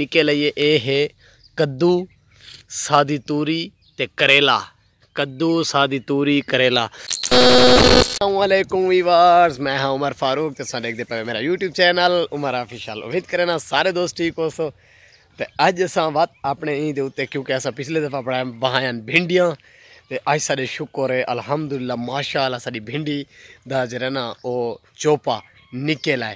نکے یہ ہے کدو سادی توری تے کریلا کدو سادی توری کریلا السلام علیکم ویوارز میں ہاں عمر فاروق تے دے میرا یوٹیوب چینل امر آفیشل اہمیت کرا سارے دوست ٹھیک ہو سو تے پوستو بات اپنے دے کیونکہ پچھلے دفعہ بھنڈیاں تے اچھا سارے شکر ہے الحمد للہ ماشاء اللہ ساڑھی بنڈی او چوپا نکے لائے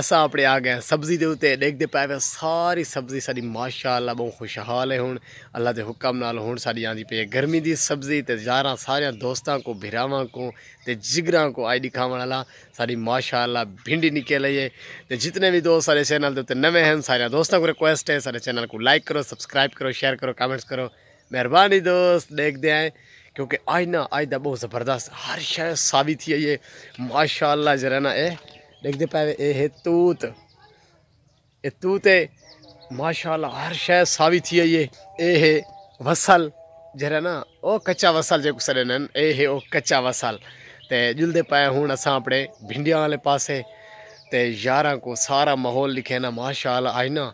اصا اپنے آ آگے سبزی کے اتنے دیکھتے پائے پہ ہاں، ساری سبزی ساری ماشاء اللہ بہت خوشحال ہے ہوں اللہ کے حکم نال نالوں ساری آتی پی ہے گرمی دی سبزی تے یاراں سارے دوستوں کو بہراواں کو تے جِگر کو آئی دکھا سا ماشاء اللہ بھنڈی نکل ہے جتنے بھی دوست سارے چینل نوے ہیں سارے دوستوں کو ریکویسٹ ہے سارے چینل کو لائک کرو سبسکرائب کرو شیئر کرو کامنٹس کرو مہربانی دوست دیکھتے آئیں کیونکہ آئندہ آئندہ بہت زبردست ہر شاید ثابت ہوئی ہے یہ ماشاء اللہ ہے نہ یہ لکھتے پائے یہ توت یہ توت ہے ماشاءاللہ ہر شے ساوی تھی ہے یہ ہے وصل جہا نا او کچا وصل جے کسرے وسلے یہ کچا وصل تے تو جلتے پائے ہوں اپنے بھنڈیاں والے پاسے تے یاراں کو سارا ماحول لکھے نا ماشاءاللہ آئی نا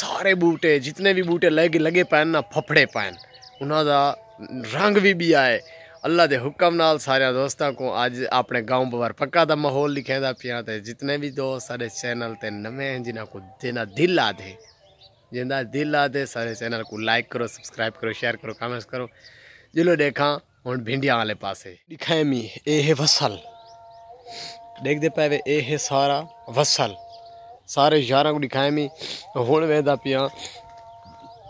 سارے بوٹے جتنے بھی بوٹے لگے لگے پان نا پھپڑے پائن انہاں دا رنگ بھی بھی آئے اللہ دے حکم نال سارے دوستوں کو اپنے گاؤں بوار پکا تھا ماحول دکھا پیاں جتنے بھی دوست سارے چینل تے ہیں کو دینا دل آ دے جا دل آ دے سارے چینل کو لائک کرو سبسکرائب کرو شیئر کرو کامنٹس کرو جلو دیکھاں ہوں بھنڈیاں والے پاس دکھائے می دیکھ دے دیکھتے اے ہے سارا وصل سارے ہراں کو دکھائیں می ہوں وا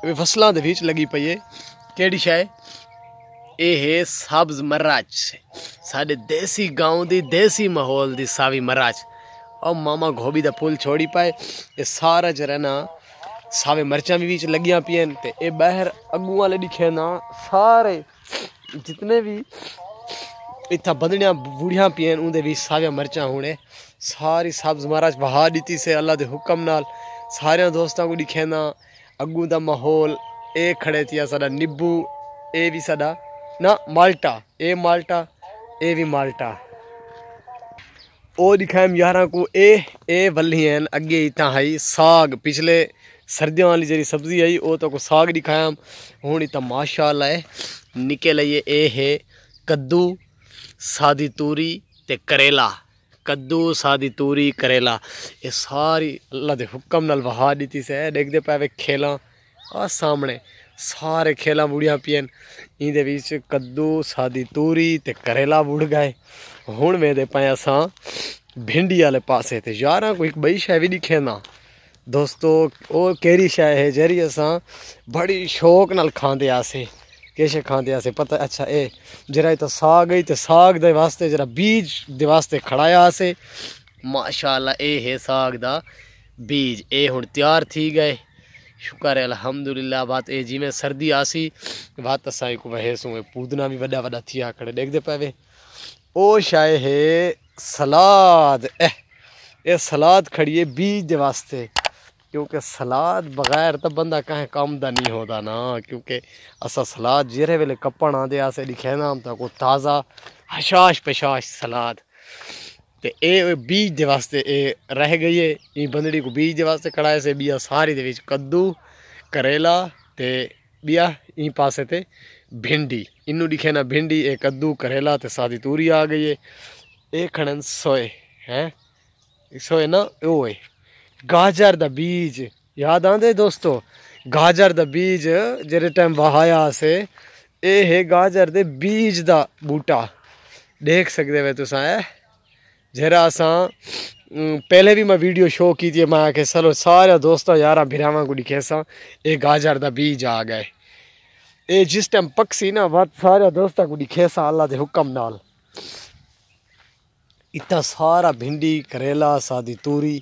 پہ فصلوں دے بیچ لگی پئی ہے کہ یہ سبز مہاراج سڈے دسی گاؤں کی دسی ماحول دی ماما گوبھی کا پل چھوڑی پائے یہ سارا چنا ساوی مرچیں بھی لگیا پہنتے باہر اگوں والے دکھے نہ سارے جتنے بھی اتنا بندیاں بوڑھیاں پھر سا مرچیں ہونے ساری سبز مہاراج بہا دی اللہ کے حکم نال سارے دوستوں کو دکھنا اگوں کا ماحول یہ کھڑے تھے آ سا نیبو یہ بھی سا ਨਾ ਮਾਲਟਾ ਇਹ ਮਾਲਟਾ ਇਹ ਵੀ ਮਾਲਟਾ ਉਹ ਦਿਖਾਇਮ ਯਾਰਾਂ ਕੋ ਇਹ ਇਹ ਵੱਲੀਆਂ ਅੱਗੇ ਇਤਾਂ ਹੈ ਸਾਗ ਪਿਛਲੇ ਸਰਦੀਆਂ ਵਾਲੀ ਜਿਹੜੀ ਸਬਜ਼ੀ ਆਈ ਉਹ ਤਾਂ ਕੋ ਸਾਗ ਦਿਖਾਇਮ ਹੁਣ ਇਤਾਂ ਮਾਸ਼ਾਅੱਲਾ ਹੈ ਨਿਕਲ ਆਈਏ ਇਹ ਹੈ ਕੱਦੂ ਸਾਦੀ ਤੂਰੀ ਤੇ ਕਰੇਲਾ ਕੱਦੂ ਸਾਦੀ ਤੂਰੀ ਕਰੇਲਾ ਇਹ ਸਾਰੀ ਅੱਲਾ ਦੇ ਹੁਕਮ ਨਾਲ ਵਹਾ ਦਿੱਤੀ ਸੈ ਦੇਖਦੇ ਪਾਵੇ ਖੇਲਾ ਆ ਸਾਹਮਣੇ ਸਾਰੇ ਖੇਲਾ ਬੂੜੀਆਂ ਪੀਣ ਇਹਦੇ ਵਿੱਚ ਕੱਦੂ ਸਾਦੀ ਤੂਰੀ ਤੇ ਕਰੇਲਾ ਬੁੜ ਗਏ ਹੁਣ ਮੇਦੇ ਪਏ ਅਸਾਂ ਭਿੰਡੀ ਵਾਲੇ ਪਾਸੇ ਤੇ ਯਾਰਾਂ ਕੋਈ ਬਈ ਸ਼ੈ ਵੀ ਨਹੀਂ ਖੇਨਾ ਦੋਸਤੋ ਉਹ ਕਿਹੜੀ ਸ਼ੈ ਹੈ ਜਿਹੜੀ ਅਸਾਂ ਬੜੀ ਸ਼ੌਕ ਨਾਲ ਖਾਂਦੇ ਆਸੇ ਕਿਸ਼ ਖਾਂਦੇ ਆਸੇ ਪਤਾ ਅੱਛਾ ਇਹ ਜਿਹੜਾ ਤਾਂ ਸਾਗ ਹੀ ਤੇ ਸਾਗ ਦੇ ਵਾਸਤੇ ਜਿਹੜਾ ਬੀਜ ਦੇ ਵਾਸਤੇ ਖੜਾਇਆ ਆਸੇ ਮਾਸ਼ਾਅੱਲਾ ਇਹ ਹੈ ਸਾਗ ਦਾ ਬੀਜ ਇਹ ਹੁਣ ਤਿਆਰ ਥੀ ਗਏ شکر ہے الحمد بات اے جی میں سردی آسی بات اسائی کو سائیں وہسوں پودنا بھی وا وا کر دیکھ دے پہوے او شائے ہے سلاد اے سلاد کھڑیے بیج واسطے کیونکہ سلاد بغیر تب بندہ کہیں کام دا نہیں ہو دا نا کیونکہ اسا سلاد جہرے ویلے کپڑ آن دے آسے آندے ادیم تک تازہ حشاش پشاش سلاد ਤੇ ਇਹ ਬੀਜ ਦੇ ਵਾਸਤੇ ਇਹ ਰਹਿ ਗਈ ਏ ਇਹ ਬੰਦੜੀ ਕੋ ਬੀਜ ਦੇ ਵਾਸਤੇ ਖੜਾ ਸੇ ਬੀਆ ਸਾਰੀ ਦੇ ਵਿੱਚ ਕੱਦੂ ਕਰੇਲਾ ਤੇ ਬੀਆ ਇਹ ਪਾਸੇ ਤੇ ਭਿੰਡੀ ਇਹਨੂੰ ਦਿਖੇ ਨਾ ਭਿੰਡੀ ਇਹ ਕੱਦੂ ਕਰੇਲਾ ਤੇ ਸਾਦੀ ਤੂਰੀ ਆ ਗਈ ਏ ਇਹ ਖਣਨ ਸੋਏ ਹੈ ਸੋਏ ਨਾ ਉਹ ਏ ਗਾਜਰ ਦਾ ਬੀਜ ਯਾਦ ਆਂਦੇ ਦੋਸਤੋ ਗਾਜਰ ਦਾ ਬੀਜ ਜਿਹੜੇ ਟਾਈਮ ਵਹਾਇਆ ਸੇ ਇਹ ਹੈ ਗਾਜਰ ਦੇ ਬੀਜ ਦਾ ਬੂਟਾ ਦੇਖ ਸਕਦੇ ਵੇ ਤੁਸੀਂ جہرا اساں پہلے بھی میں ویڈیو شو کیتی میں کہ سلو سارے دوستاں یاراں بھراواں کو کھیساں اے گاجر دا بیج آ گئے اے جس ٹائم نا بات سارے دوستاں کو کوساں اللہ دے حکم نال اتنا سارا بھنڈی کریلا سادی توری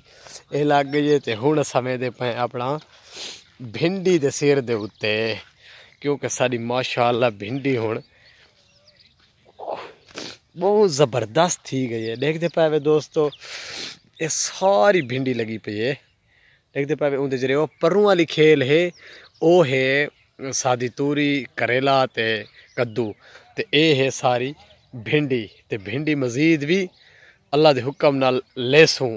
اے لگ لاگی تے ہن سمے دے پے اپنا بھنڈی دے سیر دے اوتے کیونکہ ساری ماشاءاللہ بھنڈی ہن ਬਹੁਤ ਜ਼ਬਰਦਸਤ थी गई ਦੇਖਦੇ देखते पावे ਦੋਸਤੋ ਇਹ ਸਾਰੀ ਭਿੰਡੀ ਲੱਗੀ ਪਈ ਏ ਦੇਖਦੇ ਪਾਵੇ ਉਹਦੇ ਜਿਹੜੇ ਉਹ ਪਰੂ ਵਾਲੀ ਖੇਲ ਹੈ ਉਹ ਹੈ ਸਾਦੀ ਤੂਰੀ ਕਰੇਲਾ ਤੇ ਕੱਦੂ ਤੇ ਇਹ ਹੈ ਸਾਰੀ ਭਿੰਡੀ ਤੇ ਭਿੰਡੀ ਮਜ਼ੀਦ ਵੀ ਅੱਲਾ ਦੇ ਹੁਕਮ ਨਾਲ ਲੈਸੂ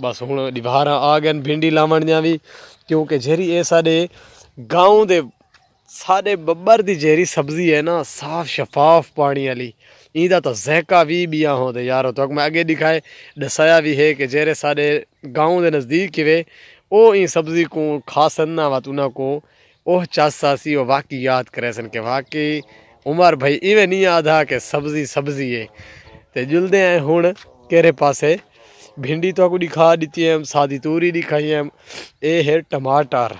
ਬਸ ਹੁਣ ਦਿਵਾਰਾਂ ਆ ਗਏ ਭਿੰਡੀ ਲਾਵਣ ਜਾਂ ਵੀ ਕਿਉਂਕਿ ਜਿਹੜੀ ਇਹ ਸਾਡੇ گاؤں ਦੇ ਸਾਡੇ ਬੱਬਰ ਦੀ ਜਿਹੜੀ ਸਬਜ਼ੀ ਹੈ ਨਾ ਸਾਫ਼ ਸ਼ਫਾਫ ਪਾਣੀ ਵਾਲੀ ایندا تو زہاں بھی بیاں یارو تو میں اگے دکھائے دسایا بھی ہے کہ جی سارے گاؤں دے نزدیک او این سبزی کو کھا سن نہ کو وہ چاچا سی او واقعی یاد کرے سن کہ واقعی عمر بھائی ایویں نہیں یاد ہے کہ سبزی سبزی ہے تے جلدے ہیں ہن کیرے پاسے بھنڈی تو کو دکھا دیتی ہیں سادی توری دکھائی ہیں اے ہے ٹماٹر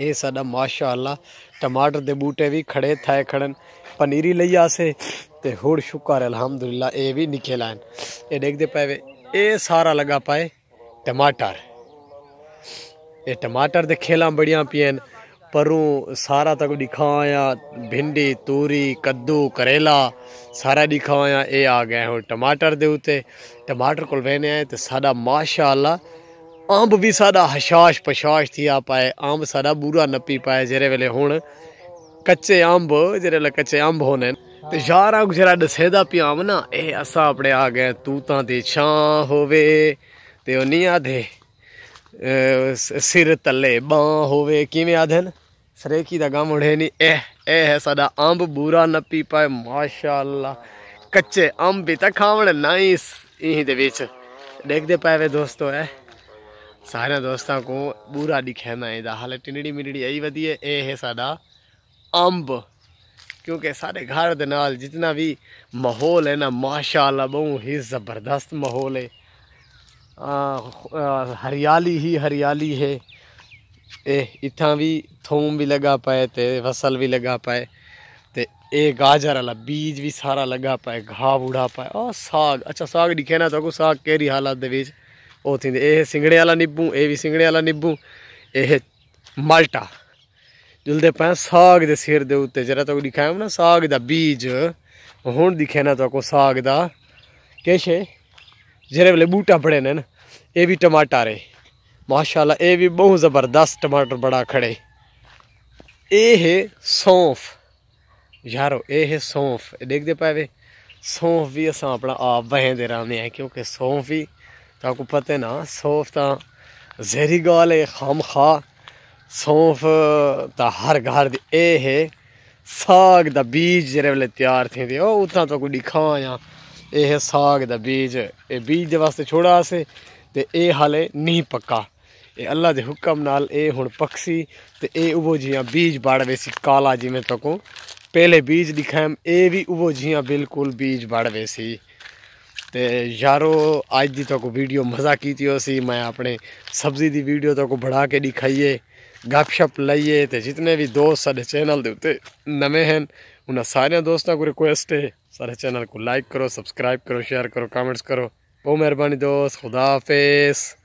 اے سا ماشاءاللہ ٹماٹر دے بوٹے بھی کھڑے تھائے کھڑن پنری لے تو ہو شکر ہے الحمد للہ یہ بھی نکلا یہ دیکھتے پائے یہ سارا لگا پائے ٹماٹر یہ ٹماٹر تو کھیل بڑی پہن پروں سارا تک دکھایا بھنڈی توری کدو کریلا سارا دکھایا یہ آ گیا ہوں ٹماٹر دے ٹماٹر کو بہن آئے تو سا ماشاء اللہ امب بھی سا ہاش پشاش تھی آ پائے امب سا بوڑھا نپی پائے جیسے ہوں ਕੱਚੇ अंब जॾहिं कच्चे ਕੱਚੇ हूंदा ਹੋਣੇ ਤੇ ਯਾਰਾਂ जॾहिं ਦਸੇਦਾ ਪਿਆਮ ਨਾ ਇਹ ਅਸਾਂ ਆਪਣੇ ਆ ਗਏ ਤੂੰ ਤਾਂ ਦੇ ਛਾਂ ਹੋਵੇ ਤੇ ਉਹ ਨਹੀਂ ਆਦੇ ਸਿਰ ਤੱਲੇ ਬਾਹ ਹੋਵੇ ਕਿਵੇਂ ਆਦਨ ਸਰੇਕੀ ਦਾ ਗਮ ਉੜੇ ਨਹੀਂ ਇਹ ਇਹ ਹੈ ਸਾਡਾ ਅੰਬ ਬੂਰਾ ਨੱਪੀ ਪਾਏ ਮਾਸ਼ਾਅੱਲਾ ਕੱਚੇ ਅੰਬ ਵੀ ਤਾਂ ਖਾਵਣ ਨਾਈਸ ਇਹੀ ਦੇ ਵਿੱਚ ਦੇਖਦੇ ਪਾਵੇ ਦੋਸਤੋ ਐ ਸਾਰੇ ਦੋਸਤਾਂ ਕੋ ਬੂਰਾ ਦਿਖਾਣਾ ਇਹਦਾ ਹਾਲੇ ਟਿੰਡੀ ਮਿੰਡੀ ਆਈ ਵਧੀਏ ਇਹ ਹੈ ਸਾਡਾ امب کیونکہ ساڈے گھر دال جتنا بھی مہول ہے نا ماشاء اللہ بہ ہی زبردست مہول ہے ہریالی ہی ہریالی ہے یہ اتنا بھی تھوم بھی لگا پائے فصل بھی لگا پائے گاجر والا بیج بھی سارا لگا پائے گا بڑھا پایا اور ساگ اچھا ساگ نہیں کہنا سکوں ساگ کہی حالات بچے یہ سنگڑے والا نیبو یہ بھی سنگھنے والا نیبو یہ مالٹا جلدے پہ ساگ کے سر دے جا تو دکھاؤ نہ ساگ کا بیج ہوں دکھا نہ تو کو ساگ کا کشے ویلے بوٹا بڑے نے نا یہ بھی ٹماٹر ہے ماشاء اللہ یہ بھی بہت زبردست ٹماٹر بڑا کھڑے یہ سونف یارو یہ ہے سونف دیکھتے پے سونف بھی اصل اپنا آپ وہیں راہدے کیونکہ سونف ہی تو کو پتہ نہ سونف تو زہری گال ہے خمخا سونف ہر گھر یہ ساگ کا بیج جیسے ویلے تیار تھی وہ اتنا تو کوئی دکھایا یہ ساگ کا بیج یہ بیج واسطے چھوڑا سی تو یہ ہالے نہیں پکا یہ اللہ کے حکم نال یہ ہوں پک سی تو یہ ابو جہاں بیج بڑ گئے اس کالا جی میں تک پہلے بیج دکھایا یہ بھی ابو جہاں بالکل بیج بڑ ہوئے یارو اج دیڈ مزہ کیتی میں اپنے سبزی کی ویڈیو تک بڑھا کے دکھائیے گپ شپ لائیے تو جتنے بھی دوست سارے چینل کے اتنے نمے ہیں انہاں سارے دوستوں کو ریکویسٹ ہے سارے چینل کو لائک کرو سبسکرائب کرو شیئر کرو کامنٹس کرو بہت مہربانی دوست خدا حافظ